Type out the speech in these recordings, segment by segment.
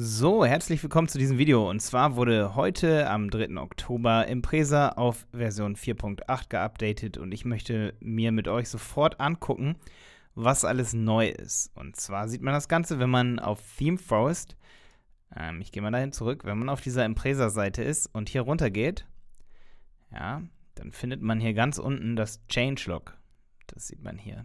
So, herzlich willkommen zu diesem Video. Und zwar wurde heute am 3. Oktober Impresa auf Version 4.8 geupdatet und ich möchte mir mit euch sofort angucken, was alles neu ist. Und zwar sieht man das Ganze, wenn man auf ThemeForest, ähm, ich gehe mal dahin zurück, wenn man auf dieser Impresa-Seite ist und hier runter geht, ja, dann findet man hier ganz unten das Changelog. Das sieht man hier.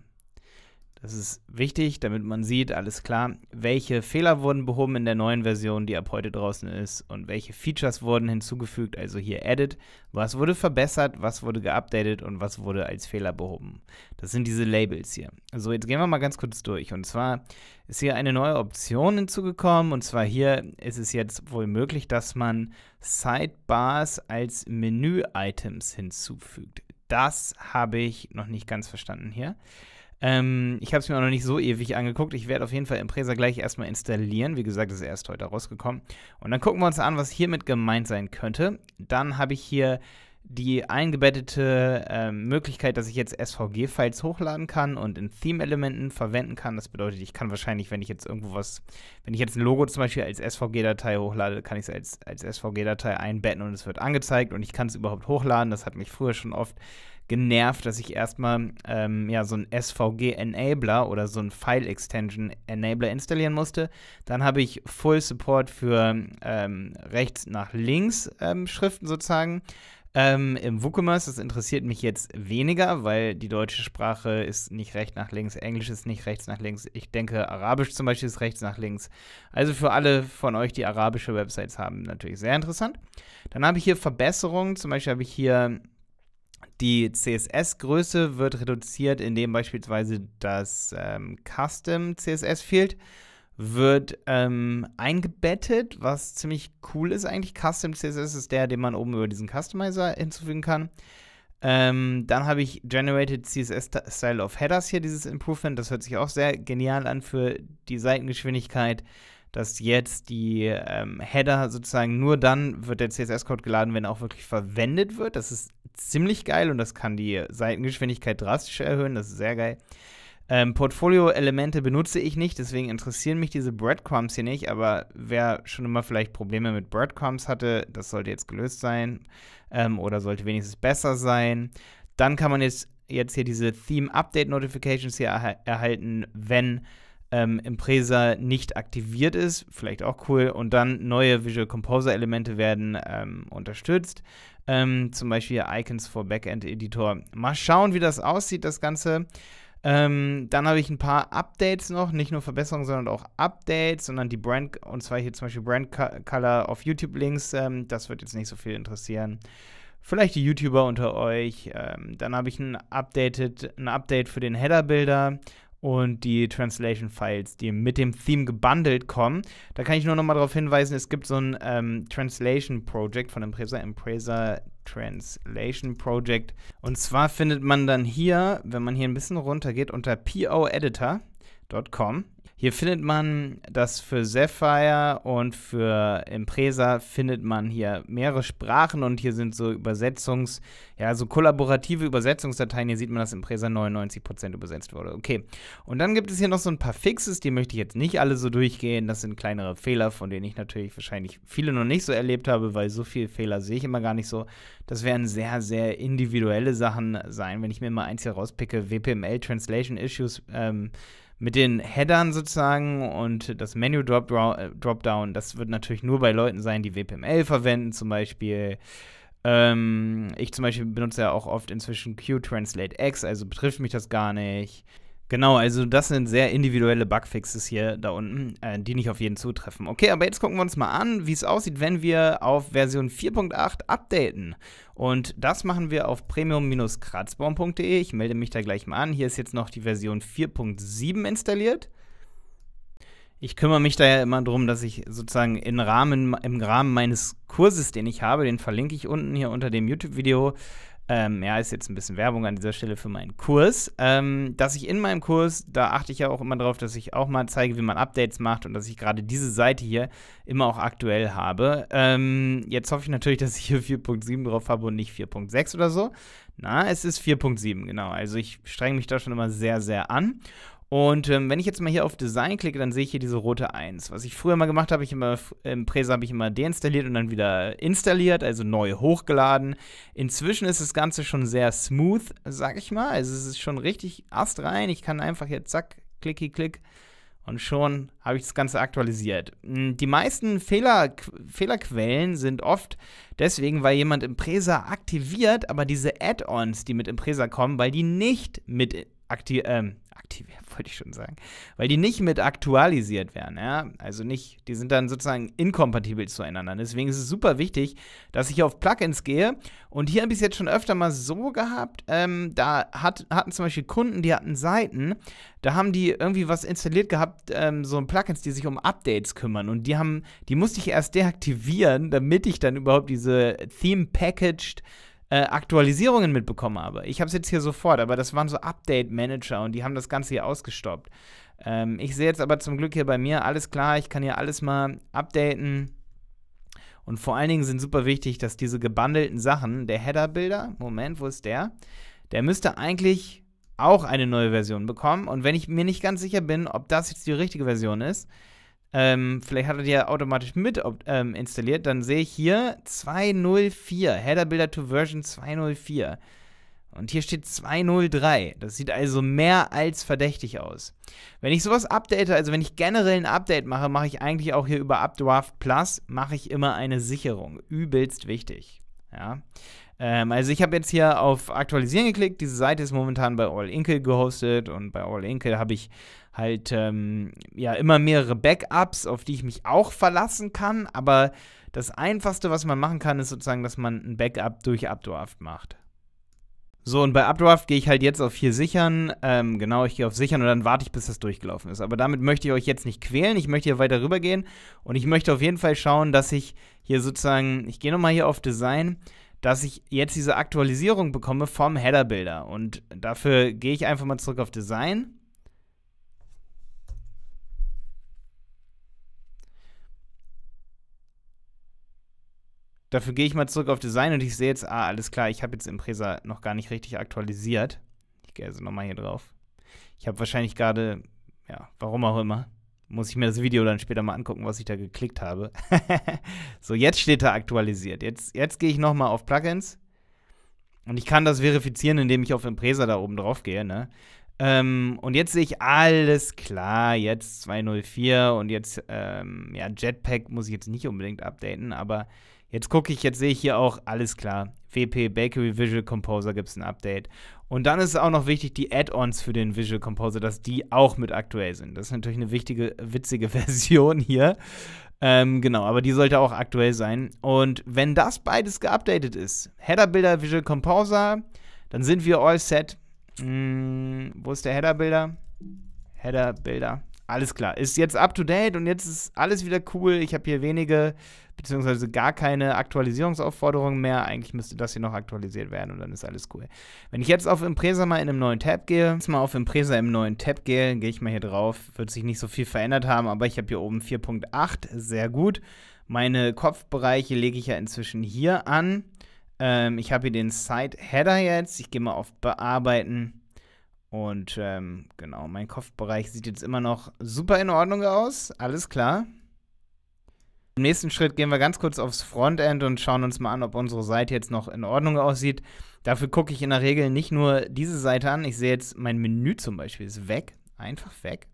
Das ist wichtig, damit man sieht, alles klar, welche Fehler wurden behoben in der neuen Version, die ab heute draußen ist und welche Features wurden hinzugefügt, also hier Edit, was wurde verbessert, was wurde geupdatet und was wurde als Fehler behoben. Das sind diese Labels hier. So, jetzt gehen wir mal ganz kurz durch. Und zwar ist hier eine neue Option hinzugekommen und zwar hier ist es jetzt wohl möglich, dass man Sidebars als Menü-Items hinzufügt. Das habe ich noch nicht ganz verstanden hier. Ähm, ich habe es mir auch noch nicht so ewig angeguckt. Ich werde auf jeden Fall Impresa gleich erstmal installieren. Wie gesagt, das ist erst heute rausgekommen. Und dann gucken wir uns an, was hiermit gemeint sein könnte. Dann habe ich hier die eingebettete äh, Möglichkeit, dass ich jetzt SVG-Files hochladen kann und in Theme-Elementen verwenden kann. Das bedeutet, ich kann wahrscheinlich, wenn ich jetzt irgendwo was, wenn ich jetzt ein Logo zum Beispiel als SVG-Datei hochlade, kann ich es als, als SVG-Datei einbetten und es wird angezeigt und ich kann es überhaupt hochladen. Das hat mich früher schon oft genervt, dass ich erstmal ähm, ja, so ein SVG-Enabler oder so ein File-Extension-Enabler installieren musste. Dann habe ich Full Support für ähm, rechts nach links ähm, Schriften sozusagen. Ähm, Im WooCommerce, das interessiert mich jetzt weniger, weil die deutsche Sprache ist nicht rechts nach links, Englisch ist nicht rechts nach links. Ich denke, Arabisch zum Beispiel ist rechts nach links. Also für alle von euch, die arabische Websites haben, natürlich sehr interessant. Dann habe ich hier Verbesserungen. Zum Beispiel habe ich hier die CSS-Größe wird reduziert, indem beispielsweise das ähm, Custom CSS-Field wird ähm, eingebettet, was ziemlich cool ist eigentlich. Custom CSS ist der, den man oben über diesen Customizer hinzufügen kann. Ähm, dann habe ich Generated CSS Style of Headers hier, dieses Improvement. Das hört sich auch sehr genial an für die Seitengeschwindigkeit, dass jetzt die ähm, Header sozusagen nur dann wird der CSS-Code geladen, wenn er auch wirklich verwendet wird. Das ist ziemlich geil und das kann die Seitengeschwindigkeit drastisch erhöhen. Das ist sehr geil. Ähm, Portfolio-Elemente benutze ich nicht, deswegen interessieren mich diese Breadcrumbs hier nicht, aber wer schon immer vielleicht Probleme mit Breadcrumbs hatte, das sollte jetzt gelöst sein ähm, oder sollte wenigstens besser sein. Dann kann man jetzt, jetzt hier diese Theme-Update-Notifications hier er erhalten, wenn ähm, Impresa nicht aktiviert ist, vielleicht auch cool. Und dann neue Visual Composer Elemente werden ähm, unterstützt. Ähm, zum Beispiel Icons for Backend Editor. Mal schauen, wie das aussieht, das Ganze. Ähm, dann habe ich ein paar Updates noch, nicht nur Verbesserungen, sondern auch Updates, sondern die Brand, und zwar hier zum Beispiel Brand Color auf YouTube Links. Ähm, das wird jetzt nicht so viel interessieren. Vielleicht die YouTuber unter euch. Ähm, dann habe ich ein, updated, ein Update für den Header-Builder und die Translation Files, die mit dem Theme gebundelt kommen. Da kann ich nur noch mal darauf hinweisen, es gibt so ein ähm, Translation Project von Impresa, Impresa Translation Project. Und zwar findet man dann hier, wenn man hier ein bisschen runter geht, unter poeditor.com hier findet man das für Sapphire und für Impresa findet man hier mehrere Sprachen und hier sind so Übersetzungs, ja, so kollaborative Übersetzungsdateien. Hier sieht man, dass Impresa 99% übersetzt wurde. Okay. Und dann gibt es hier noch so ein paar Fixes, die möchte ich jetzt nicht alle so durchgehen. Das sind kleinere Fehler, von denen ich natürlich wahrscheinlich viele noch nicht so erlebt habe, weil so viele Fehler sehe ich immer gar nicht so. Das werden sehr, sehr individuelle Sachen sein. Wenn ich mir mal eins hier rauspicke, WPML Translation Issues, ähm, mit den Headern sozusagen und das Menu äh, Dropdown, das wird natürlich nur bei Leuten sein, die WPML verwenden, zum Beispiel. Ähm, ich zum Beispiel benutze ja auch oft inzwischen Q-Translate X, also betrifft mich das gar nicht. Genau, also das sind sehr individuelle Bugfixes hier da unten, äh, die nicht auf jeden zutreffen. Okay, aber jetzt gucken wir uns mal an, wie es aussieht, wenn wir auf Version 4.8 updaten. Und das machen wir auf premium-kratzbaum.de. Ich melde mich da gleich mal an. Hier ist jetzt noch die Version 4.7 installiert. Ich kümmere mich da ja immer darum, dass ich sozusagen im Rahmen, im Rahmen meines Kurses, den ich habe, den verlinke ich unten hier unter dem YouTube-Video, ähm, ja, ist jetzt ein bisschen Werbung an dieser Stelle für meinen Kurs. Ähm, dass ich in meinem Kurs, da achte ich ja auch immer drauf, dass ich auch mal zeige, wie man Updates macht und dass ich gerade diese Seite hier immer auch aktuell habe. Ähm, jetzt hoffe ich natürlich, dass ich hier 4.7 drauf habe und nicht 4.6 oder so. Na, es ist 4.7, genau. Also ich strenge mich da schon immer sehr, sehr an. Und ähm, wenn ich jetzt mal hier auf Design klicke, dann sehe ich hier diese rote 1. Was ich früher mal gemacht habe, ich immer im Presa habe ich immer deinstalliert und dann wieder installiert, also neu hochgeladen. Inzwischen ist das Ganze schon sehr smooth, sag ich mal. Also es ist schon richtig astrein. Ich kann einfach jetzt zack, klicki, klick. Und schon habe ich das Ganze aktualisiert. Hm, die meisten Fehler, Fehlerquellen sind oft deswegen, weil jemand Impresa aktiviert, aber diese Add-ons, die mit Impresa kommen, weil die nicht mit aktiv, ähm, aktiviert, wollte ich schon sagen. Weil die nicht mit aktualisiert werden, ja. Also nicht, die sind dann sozusagen inkompatibel zueinander. Deswegen ist es super wichtig, dass ich auf Plugins gehe. Und hier habe ich es jetzt schon öfter mal so gehabt, ähm, da hat, hatten zum Beispiel Kunden, die hatten Seiten, da haben die irgendwie was installiert gehabt, ähm, so Plugins, die sich um Updates kümmern. Und die haben, die musste ich erst deaktivieren, damit ich dann überhaupt diese Theme-Packaged äh, Aktualisierungen mitbekommen habe. Ich habe es jetzt hier sofort, aber das waren so Update-Manager und die haben das Ganze hier ausgestoppt. Ähm, ich sehe jetzt aber zum Glück hier bei mir alles klar, ich kann hier alles mal updaten. Und vor allen Dingen sind super wichtig, dass diese gebundelten Sachen, der Header-Bilder, Moment, wo ist der? Der müsste eigentlich auch eine neue Version bekommen. Und wenn ich mir nicht ganz sicher bin, ob das jetzt die richtige Version ist, ähm, vielleicht hat er die ja automatisch mit ähm, installiert, dann sehe ich hier 204, Header Builder to Version 204. Und hier steht 203. Das sieht also mehr als verdächtig aus. Wenn ich sowas update, also wenn ich generell ein Update mache, mache ich eigentlich auch hier über Updraft Plus, mache ich immer eine Sicherung. Übelst wichtig. Ja. Ähm, also ich habe jetzt hier auf Aktualisieren geklickt. Diese Seite ist momentan bei All Inkle gehostet und bei All Inkle habe ich halt ähm, ja immer mehrere Backups, auf die ich mich auch verlassen kann. Aber das Einfachste, was man machen kann, ist sozusagen, dass man ein Backup durch Updraft macht. So, und bei Updraft gehe ich halt jetzt auf hier sichern. Ähm, genau, ich gehe auf sichern und dann warte ich, bis das durchgelaufen ist. Aber damit möchte ich euch jetzt nicht quälen. Ich möchte hier weiter rübergehen und ich möchte auf jeden Fall schauen, dass ich hier sozusagen, ich gehe nochmal hier auf Design, dass ich jetzt diese Aktualisierung bekomme vom Header-Builder. Und dafür gehe ich einfach mal zurück auf Design Dafür gehe ich mal zurück auf Design und ich sehe jetzt, ah, alles klar, ich habe jetzt Impresa noch gar nicht richtig aktualisiert. Ich gehe also nochmal hier drauf. Ich habe wahrscheinlich gerade, ja, warum auch immer, muss ich mir das Video dann später mal angucken, was ich da geklickt habe. so, jetzt steht da aktualisiert. Jetzt, jetzt gehe ich nochmal auf Plugins. Und ich kann das verifizieren, indem ich auf Impresa da oben drauf gehe. Ne? Ähm, und jetzt sehe ich alles klar, jetzt 204 und jetzt, ähm, ja, Jetpack muss ich jetzt nicht unbedingt updaten, aber Jetzt gucke ich, jetzt sehe ich hier auch, alles klar. WP Bakery Visual Composer gibt es ein Update. Und dann ist es auch noch wichtig, die Add-ons für den Visual Composer, dass die auch mit aktuell sind. Das ist natürlich eine wichtige, witzige Version hier. Ähm, genau, aber die sollte auch aktuell sein. Und wenn das beides geupdatet ist, Header Builder Visual Composer, dann sind wir all set. Hm, wo ist der Header Builder? Header Builder. Alles klar. Ist jetzt up to date und jetzt ist alles wieder cool. Ich habe hier wenige, beziehungsweise gar keine Aktualisierungsaufforderungen mehr. Eigentlich müsste das hier noch aktualisiert werden und dann ist alles cool. Wenn ich jetzt auf Impresa mal in einem neuen Tab gehe, jetzt mal auf Impresa im neuen Tab gehe, gehe ich mal hier drauf, wird sich nicht so viel verändert haben, aber ich habe hier oben 4.8, sehr gut. Meine Kopfbereiche lege ich ja inzwischen hier an. Ähm, ich habe hier den Side Header jetzt. Ich gehe mal auf Bearbeiten. Und ähm, genau, mein Kopfbereich sieht jetzt immer noch super in Ordnung aus. Alles klar. Im nächsten Schritt gehen wir ganz kurz aufs Frontend und schauen uns mal an, ob unsere Seite jetzt noch in Ordnung aussieht. Dafür gucke ich in der Regel nicht nur diese Seite an. Ich sehe jetzt mein Menü zum Beispiel ist weg. Einfach weg.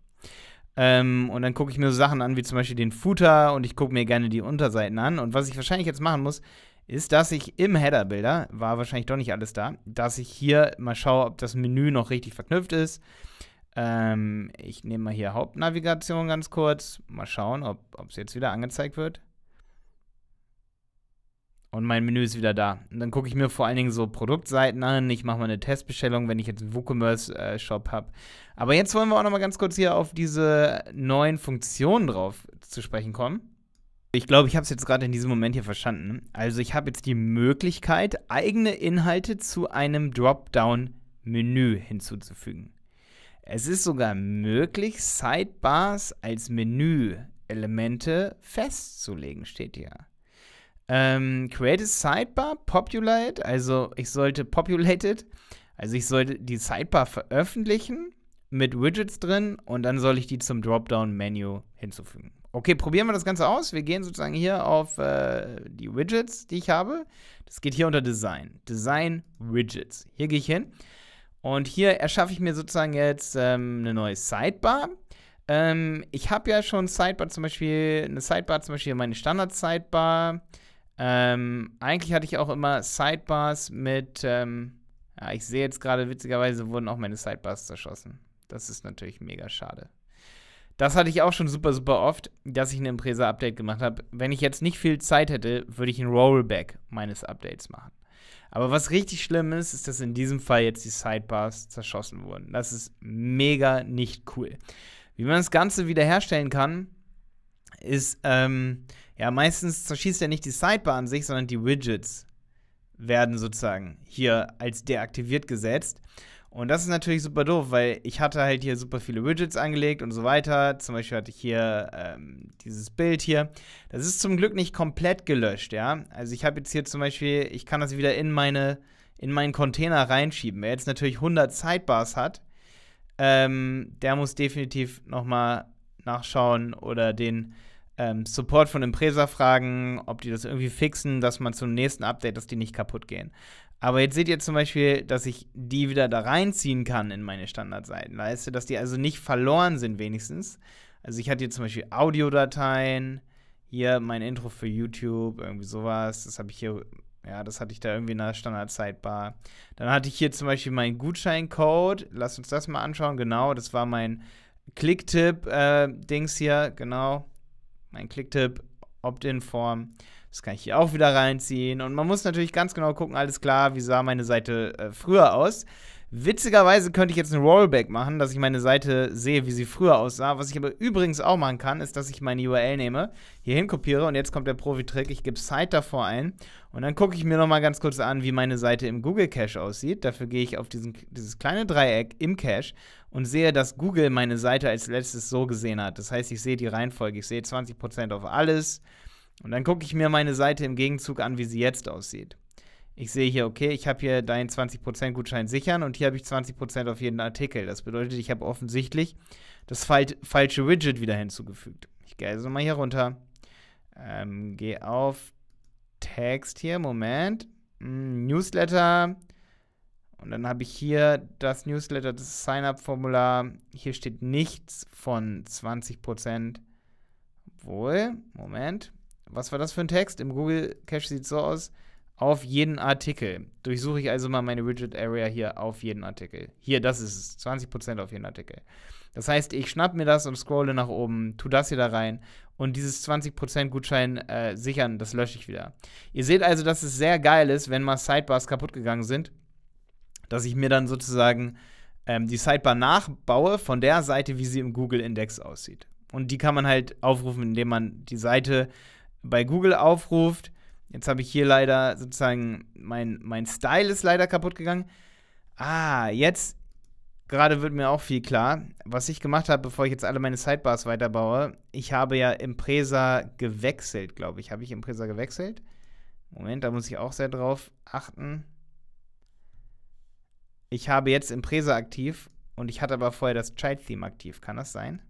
Ähm, und dann gucke ich mir so Sachen an wie zum Beispiel den Footer und ich gucke mir gerne die Unterseiten an. Und was ich wahrscheinlich jetzt machen muss, ist, dass ich im Header-Bilder, war wahrscheinlich doch nicht alles da, dass ich hier mal schaue, ob das Menü noch richtig verknüpft ist. Ähm, ich nehme mal hier Hauptnavigation ganz kurz. Mal schauen, ob es jetzt wieder angezeigt wird. Und mein Menü ist wieder da. Und dann gucke ich mir vor allen Dingen so Produktseiten an. Ich mache mal eine Testbestellung, wenn ich jetzt einen WooCommerce-Shop äh, habe. Aber jetzt wollen wir auch noch mal ganz kurz hier auf diese neuen Funktionen drauf zu sprechen kommen. Ich glaube, ich habe es jetzt gerade in diesem Moment hier verstanden. Also ich habe jetzt die Möglichkeit, eigene Inhalte zu einem Dropdown-Menü hinzuzufügen. Es ist sogar möglich, Sidebars als Menü-Elemente festzulegen, steht hier. Ähm, create a Sidebar, Populate, also ich sollte Populated, also ich sollte die Sidebar veröffentlichen mit Widgets drin und dann soll ich die zum Dropdown-Menü hinzufügen. Okay, probieren wir das Ganze aus. Wir gehen sozusagen hier auf äh, die Widgets, die ich habe. Das geht hier unter Design. Design Widgets. Hier gehe ich hin. Und hier erschaffe ich mir sozusagen jetzt ähm, eine neue Sidebar. Ähm, ich habe ja schon Sidebar zum Beispiel, eine Sidebar zum Beispiel meine Standard-Sidebar. Ähm, eigentlich hatte ich auch immer Sidebars mit, ähm, ja, ich sehe jetzt gerade witzigerweise wurden auch meine Sidebars zerschossen. Das ist natürlich mega schade. Das hatte ich auch schon super, super oft, dass ich ein Impresa-Update gemacht habe. Wenn ich jetzt nicht viel Zeit hätte, würde ich ein Rollback meines Updates machen. Aber was richtig schlimm ist, ist, dass in diesem Fall jetzt die Sidebars zerschossen wurden. Das ist mega nicht cool. Wie man das Ganze wiederherstellen kann, ist, ähm, ja, meistens zerschießt er nicht die Sidebar an sich, sondern die Widgets werden sozusagen hier als deaktiviert gesetzt. Und das ist natürlich super doof, weil ich hatte halt hier super viele Widgets angelegt und so weiter. Zum Beispiel hatte ich hier ähm, dieses Bild hier. Das ist zum Glück nicht komplett gelöscht, ja. Also ich habe jetzt hier zum Beispiel, ich kann das wieder in meine in meinen Container reinschieben. Wer jetzt natürlich 100 Sidebars hat, ähm, der muss definitiv nochmal nachschauen oder den ähm, Support von Impresa fragen, ob die das irgendwie fixen, dass man zum nächsten Update, dass die nicht kaputt gehen. Aber jetzt seht ihr zum Beispiel, dass ich die wieder da reinziehen kann in meine Standardseiten. Weißt du, dass die also nicht verloren sind wenigstens. Also ich hatte hier zum Beispiel Audiodateien, hier mein Intro für YouTube, irgendwie sowas. Das habe ich hier, ja, das hatte ich da irgendwie in der Standardzeitbar. Dann hatte ich hier zum Beispiel meinen Gutscheincode. Lass uns das mal anschauen. Genau, das war mein clicktip äh, dings äh, hier. Genau, mein clicktip Opt-in-Form. Das kann ich hier auch wieder reinziehen. Und man muss natürlich ganz genau gucken, alles klar, wie sah meine Seite äh, früher aus. Witzigerweise könnte ich jetzt ein Rollback machen, dass ich meine Seite sehe, wie sie früher aussah. Was ich aber übrigens auch machen kann, ist, dass ich meine URL nehme, hier hinkopiere und jetzt kommt der Profi-Trick. Ich gebe Site davor ein und dann gucke ich mir nochmal ganz kurz an, wie meine Seite im Google Cache aussieht. Dafür gehe ich auf diesen, dieses kleine Dreieck im Cache und sehe, dass Google meine Seite als letztes so gesehen hat. Das heißt, ich sehe die Reihenfolge. Ich sehe 20% auf alles, und dann gucke ich mir meine Seite im Gegenzug an, wie sie jetzt aussieht. Ich sehe hier, okay, ich habe hier deinen 20% Gutschein sichern und hier habe ich 20% auf jeden Artikel. Das bedeutet, ich habe offensichtlich das fal falsche Widget wieder hinzugefügt. Ich gehe also mal hier runter, ähm, gehe auf Text hier, Moment, hm, Newsletter, und dann habe ich hier das Newsletter, das Sign-up-Formular. Hier steht nichts von 20%. Wohl, Moment was war das für ein Text? Im Google Cache sieht es so aus. Auf jeden Artikel. Durchsuche ich also mal meine Widget Area hier auf jeden Artikel. Hier, das ist es. 20% auf jeden Artikel. Das heißt, ich schnapp mir das und scrolle nach oben, tu das hier da rein und dieses 20% Gutschein äh, sichern, das lösche ich wieder. Ihr seht also, dass es sehr geil ist, wenn mal Sidebars kaputt gegangen sind, dass ich mir dann sozusagen ähm, die Sidebar nachbaue von der Seite, wie sie im Google Index aussieht. Und die kann man halt aufrufen, indem man die Seite bei Google aufruft. Jetzt habe ich hier leider sozusagen, mein, mein Style ist leider kaputt gegangen. Ah, jetzt gerade wird mir auch viel klar. Was ich gemacht habe, bevor ich jetzt alle meine Sidebars weiterbaue, ich habe ja Impresa gewechselt, glaube ich. Habe ich Impresa gewechselt? Moment, da muss ich auch sehr drauf achten. Ich habe jetzt Impresa aktiv und ich hatte aber vorher das Child Theme aktiv. Kann das sein?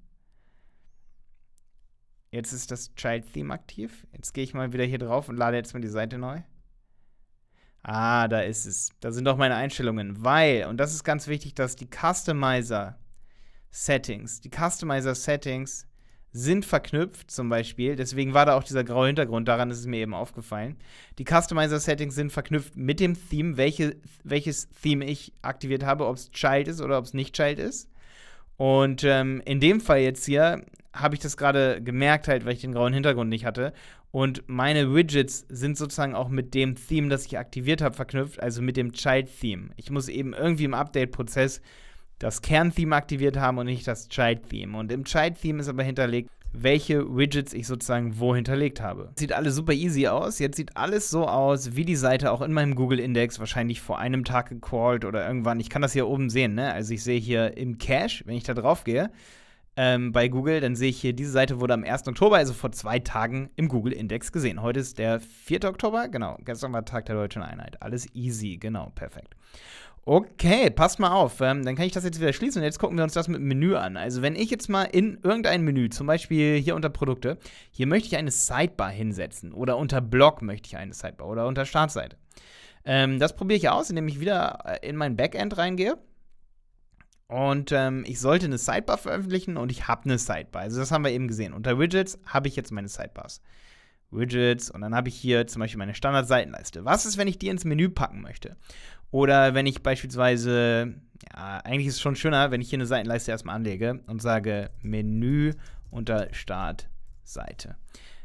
Jetzt ist das Child Theme aktiv. Jetzt gehe ich mal wieder hier drauf und lade jetzt mal die Seite neu. Ah, da ist es. Da sind auch meine Einstellungen. Weil, und das ist ganz wichtig, dass die Customizer Settings, die Customizer Settings sind verknüpft zum Beispiel. Deswegen war da auch dieser graue Hintergrund. Daran ist es mir eben aufgefallen. Die Customizer Settings sind verknüpft mit dem Theme, welche, welches Theme ich aktiviert habe, ob es Child ist oder ob es nicht Child ist. Und ähm, in dem Fall jetzt hier habe ich das gerade gemerkt, halt, weil ich den grauen Hintergrund nicht hatte. Und meine Widgets sind sozusagen auch mit dem Theme, das ich aktiviert habe, verknüpft, also mit dem Child-Theme. Ich muss eben irgendwie im Update-Prozess das Kern-Theme aktiviert haben und nicht das Child-Theme. Und im Child-Theme ist aber hinterlegt, welche Widgets ich sozusagen wo hinterlegt habe. Sieht alles super easy aus. Jetzt sieht alles so aus, wie die Seite auch in meinem Google-Index wahrscheinlich vor einem Tag gecrawlt oder irgendwann. Ich kann das hier oben sehen, ne? Also ich sehe hier im Cache, wenn ich da drauf gehe, ähm, bei Google, dann sehe ich hier, diese Seite wurde am 1. Oktober, also vor zwei Tagen, im Google-Index gesehen. Heute ist der 4. Oktober, genau. Gestern war Tag der Deutschen Einheit. Alles easy, genau, perfekt. Okay, passt mal auf. Ähm, dann kann ich das jetzt wieder schließen und jetzt gucken wir uns das mit dem Menü an. Also, wenn ich jetzt mal in irgendein Menü, zum Beispiel hier unter Produkte, hier möchte ich eine Sidebar hinsetzen oder unter Blog möchte ich eine Sidebar oder unter Startseite. Ähm, das probiere ich aus, indem ich wieder äh, in mein Backend reingehe und ähm, ich sollte eine Sidebar veröffentlichen und ich habe eine Sidebar. Also das haben wir eben gesehen. Unter Widgets habe ich jetzt meine Sidebars. Widgets und dann habe ich hier zum Beispiel meine Standardseitenleiste. Was ist, wenn ich die ins Menü packen möchte? Oder wenn ich beispielsweise, ja, eigentlich ist es schon schöner, wenn ich hier eine Seitenleiste erstmal anlege und sage Menü unter Startseite.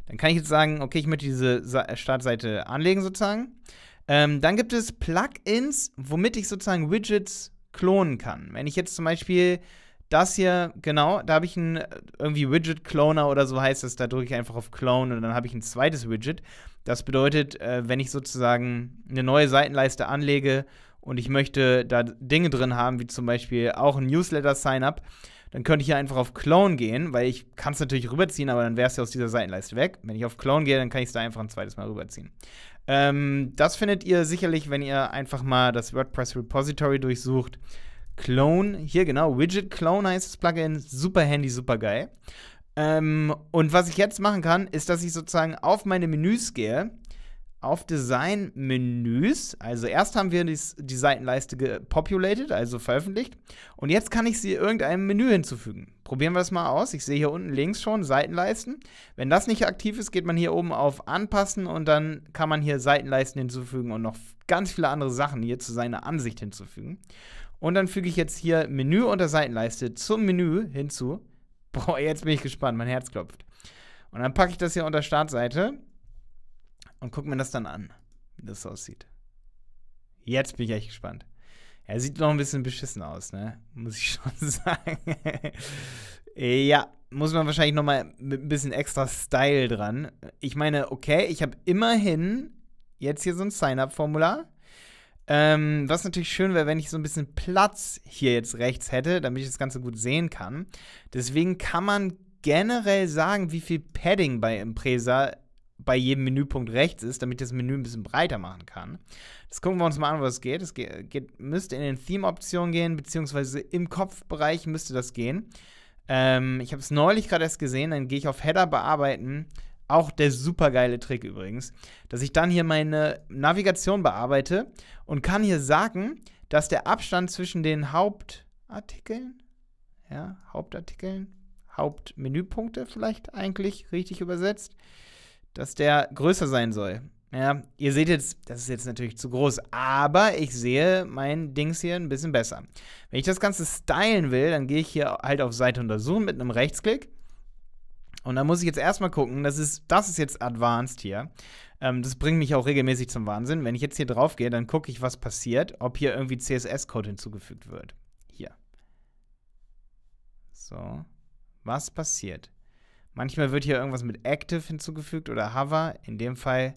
Dann kann ich jetzt sagen, okay, ich möchte diese äh, Startseite anlegen sozusagen. Ähm, dann gibt es Plugins, womit ich sozusagen Widgets klonen kann. Wenn ich jetzt zum Beispiel das hier, genau, da habe ich einen äh, irgendwie Widget-Cloner oder so heißt das, da drücke ich einfach auf Clone und dann habe ich ein zweites Widget. Das bedeutet, äh, wenn ich sozusagen eine neue Seitenleiste anlege und ich möchte da Dinge drin haben, wie zum Beispiel auch ein Newsletter-Sign-up, dann könnte ich hier einfach auf Clone gehen, weil ich kann es natürlich rüberziehen, aber dann wäre es ja aus dieser Seitenleiste weg. Wenn ich auf Clone gehe, dann kann ich es da einfach ein zweites Mal rüberziehen. Ähm, das findet ihr sicherlich, wenn ihr einfach mal das WordPress Repository durchsucht. Clone, hier genau, Widget Clone heißt das Plugin, super Handy, super geil. Ähm, und was ich jetzt machen kann, ist, dass ich sozusagen auf meine Menüs gehe auf Design-Menüs. Also erst haben wir die, die Seitenleiste gepopulated, also veröffentlicht. Und jetzt kann ich sie irgendeinem Menü hinzufügen. Probieren wir es mal aus. Ich sehe hier unten links schon Seitenleisten. Wenn das nicht aktiv ist, geht man hier oben auf Anpassen und dann kann man hier Seitenleisten hinzufügen und noch ganz viele andere Sachen hier zu seiner Ansicht hinzufügen. Und dann füge ich jetzt hier Menü unter Seitenleiste zum Menü hinzu. Boah, jetzt bin ich gespannt, mein Herz klopft. Und dann packe ich das hier unter Startseite und gucke mir das dann an, wie das aussieht. Jetzt bin ich echt gespannt. Er sieht noch ein bisschen beschissen aus, ne? Muss ich schon sagen. ja, muss man wahrscheinlich noch mal mit ein bisschen extra Style dran. Ich meine, okay, ich habe immerhin jetzt hier so ein Sign-up-Formular. Ähm, was natürlich schön wäre, wenn ich so ein bisschen Platz hier jetzt rechts hätte, damit ich das Ganze gut sehen kann. Deswegen kann man generell sagen, wie viel Padding bei Impresa bei jedem Menüpunkt rechts ist, damit ich das Menü ein bisschen breiter machen kann. Das gucken wir uns mal an, was es geht. Es geht, geht, müsste in den Theme-Optionen gehen, beziehungsweise im Kopfbereich müsste das gehen. Ähm, ich habe es neulich gerade erst gesehen, dann gehe ich auf Header bearbeiten. Auch der supergeile Trick übrigens, dass ich dann hier meine Navigation bearbeite und kann hier sagen, dass der Abstand zwischen den Hauptartikeln, ja, Hauptartikeln, Hauptmenüpunkte vielleicht eigentlich richtig übersetzt, dass der größer sein soll. Ja, ihr seht jetzt, das ist jetzt natürlich zu groß, aber ich sehe mein Dings hier ein bisschen besser. Wenn ich das Ganze stylen will, dann gehe ich hier halt auf Seite untersuchen mit einem Rechtsklick. Und dann muss ich jetzt erstmal gucken, das ist, das ist jetzt advanced hier. Ähm, das bringt mich auch regelmäßig zum Wahnsinn. Wenn ich jetzt hier drauf gehe, dann gucke ich, was passiert, ob hier irgendwie CSS-Code hinzugefügt wird. Hier. So. Was passiert? Manchmal wird hier irgendwas mit Active hinzugefügt oder Hover. In dem Fall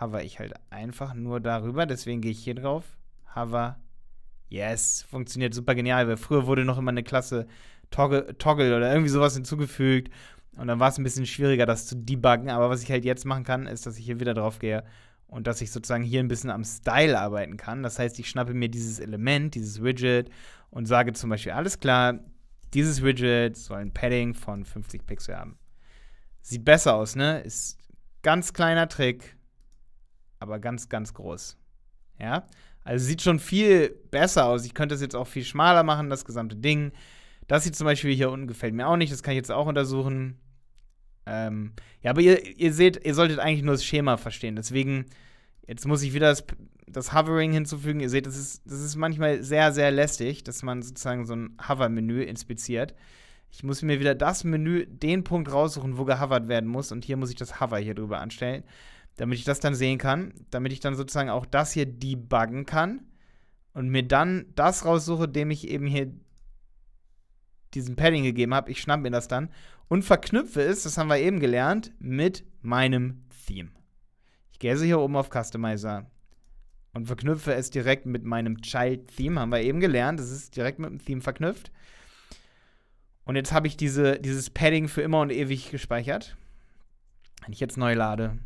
hover ich halt einfach nur darüber. Deswegen gehe ich hier drauf. Hover. Yes, funktioniert super genial. Weil früher wurde noch immer eine Klasse Toggle, Toggle oder irgendwie sowas hinzugefügt. Und dann war es ein bisschen schwieriger, das zu debuggen. Aber was ich halt jetzt machen kann, ist, dass ich hier wieder drauf gehe und dass ich sozusagen hier ein bisschen am Style arbeiten kann. Das heißt, ich schnappe mir dieses Element, dieses Widget und sage zum Beispiel, alles klar, dieses Widget soll ein Padding von 50 Pixel haben. Sieht besser aus, ne? Ist ganz kleiner Trick, aber ganz, ganz groß. Ja? Also sieht schon viel besser aus. Ich könnte das jetzt auch viel schmaler machen, das gesamte Ding. Das hier zum Beispiel hier unten gefällt mir auch nicht. Das kann ich jetzt auch untersuchen. Ähm, ja, aber ihr, ihr seht, ihr solltet eigentlich nur das Schema verstehen. Deswegen Jetzt muss ich wieder das, das Hovering hinzufügen. Ihr seht, das ist, das ist manchmal sehr, sehr lästig, dass man sozusagen so ein Hover-Menü inspiziert. Ich muss mir wieder das Menü, den Punkt raussuchen, wo gehovert werden muss. Und hier muss ich das Hover hier drüber anstellen, damit ich das dann sehen kann. Damit ich dann sozusagen auch das hier debuggen kann. Und mir dann das raussuche, dem ich eben hier diesen Padding gegeben habe. Ich schnapp mir das dann und verknüpfe es, das haben wir eben gelernt, mit meinem Theme. Gehe hier oben auf Customizer und verknüpfe es direkt mit meinem Child Theme. Haben wir eben gelernt, das ist direkt mit dem Theme verknüpft. Und jetzt habe ich diese, dieses Padding für immer und ewig gespeichert. Wenn ich jetzt neu lade.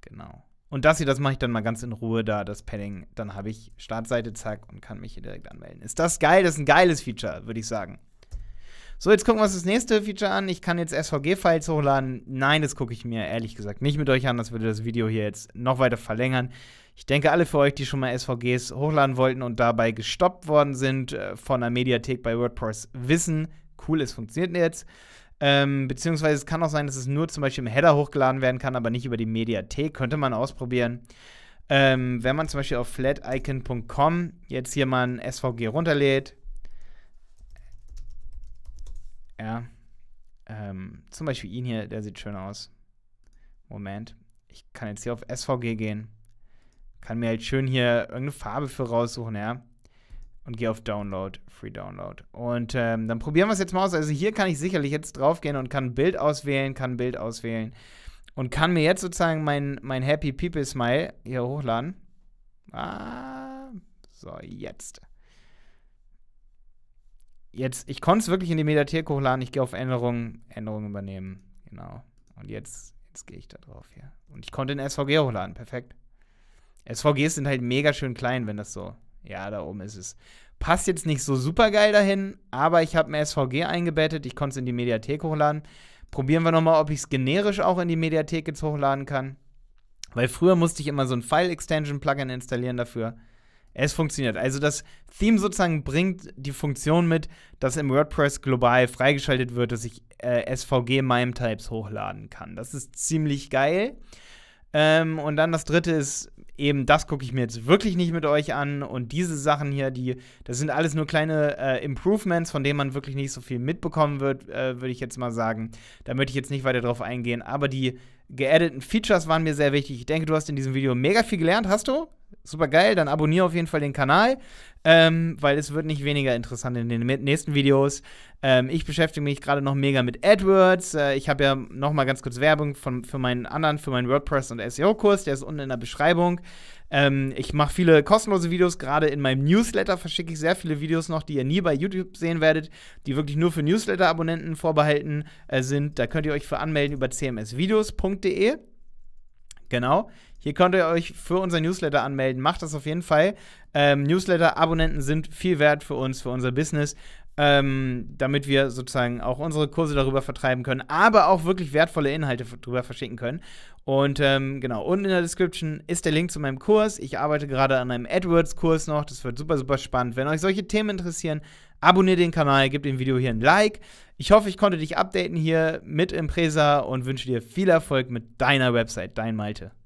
Genau. Und das hier, das mache ich dann mal ganz in Ruhe da, das Padding. Dann habe ich Startseite, zack, und kann mich hier direkt anmelden. Ist das geil? Das ist ein geiles Feature, würde ich sagen. So, jetzt gucken wir uns das nächste Feature an. Ich kann jetzt SVG-Files hochladen. Nein, das gucke ich mir ehrlich gesagt nicht mit euch an. Das würde das Video hier jetzt noch weiter verlängern. Ich denke, alle für euch, die schon mal SVGs hochladen wollten und dabei gestoppt worden sind äh, von der Mediathek bei WordPress, wissen, cool, es funktioniert jetzt. Ähm, beziehungsweise es kann auch sein, dass es nur zum Beispiel im Header hochgeladen werden kann, aber nicht über die Mediathek. Könnte man ausprobieren. Ähm, wenn man zum Beispiel auf flaticon.com jetzt hier mal ein SVG runterlädt, ja. Ähm, zum Beispiel ihn hier, der sieht schön aus. Moment. Ich kann jetzt hier auf SVG gehen. Kann mir halt schön hier irgendeine Farbe für raussuchen, ja. Und gehe auf Download, Free Download. Und ähm, dann probieren wir es jetzt mal aus. Also hier kann ich sicherlich jetzt drauf gehen und kann ein Bild auswählen, kann ein Bild auswählen. Und kann mir jetzt sozusagen mein, mein Happy People Smile hier hochladen. Ah, so, jetzt jetzt, ich konnte es wirklich in die Mediathek hochladen. Ich gehe auf Änderungen, Änderungen übernehmen. Genau. Und jetzt, jetzt gehe ich da drauf hier. Und ich konnte den SVG hochladen. Perfekt. SVGs sind halt mega schön klein, wenn das so. Ja, da oben ist es. Passt jetzt nicht so super geil dahin, aber ich habe ein SVG eingebettet. Ich konnte es in die Mediathek hochladen. Probieren wir nochmal, ob ich es generisch auch in die Mediathek jetzt hochladen kann. Weil früher musste ich immer so ein File-Extension-Plugin installieren dafür. Es funktioniert. Also das Theme sozusagen bringt die Funktion mit, dass im WordPress global freigeschaltet wird, dass ich äh, SVG Mime Types hochladen kann. Das ist ziemlich geil. Ähm, und dann das dritte ist eben, das gucke ich mir jetzt wirklich nicht mit euch an. Und diese Sachen hier, die, das sind alles nur kleine äh, Improvements, von denen man wirklich nicht so viel mitbekommen wird, äh, würde ich jetzt mal sagen. Da möchte ich jetzt nicht weiter drauf eingehen. Aber die geaddeten Features waren mir sehr wichtig. Ich denke, du hast in diesem Video mega viel gelernt. Hast du? Super geil. Dann abonniere auf jeden Fall den Kanal, ähm, weil es wird nicht weniger interessant in den nächsten Videos. Ähm, ich beschäftige mich gerade noch mega mit AdWords. Äh, ich habe ja noch mal ganz kurz Werbung von, für meinen anderen, für meinen WordPress und SEO-Kurs. Der ist unten in der Beschreibung. Ähm, ich mache viele kostenlose Videos, gerade in meinem Newsletter verschicke ich sehr viele Videos noch, die ihr nie bei YouTube sehen werdet, die wirklich nur für Newsletter-Abonnenten vorbehalten äh, sind. Da könnt ihr euch für anmelden über cmsvideos.de. Genau. Hier könnt ihr euch für unser Newsletter anmelden. Macht das auf jeden Fall. Ähm, Newsletter-Abonnenten sind viel wert für uns, für unser Business ähm, damit wir sozusagen auch unsere Kurse darüber vertreiben können, aber auch wirklich wertvolle Inhalte darüber verschicken können. Und ähm, genau, unten in der Description ist der Link zu meinem Kurs. Ich arbeite gerade an einem AdWords-Kurs noch. Das wird super, super spannend. Wenn euch solche Themen interessieren, abonniert den Kanal, gebt dem Video hier ein Like. Ich hoffe, ich konnte dich updaten hier mit Impresa und wünsche dir viel Erfolg mit deiner Website, dein Malte.